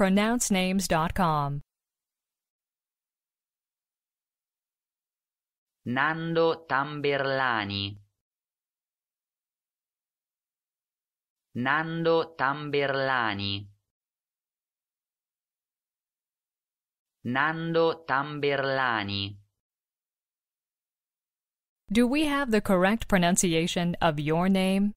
pronouncenames.com. Nando Tamberlani Nando Tamberlani Nando Tamberlani Do we have the correct pronunciation of your name?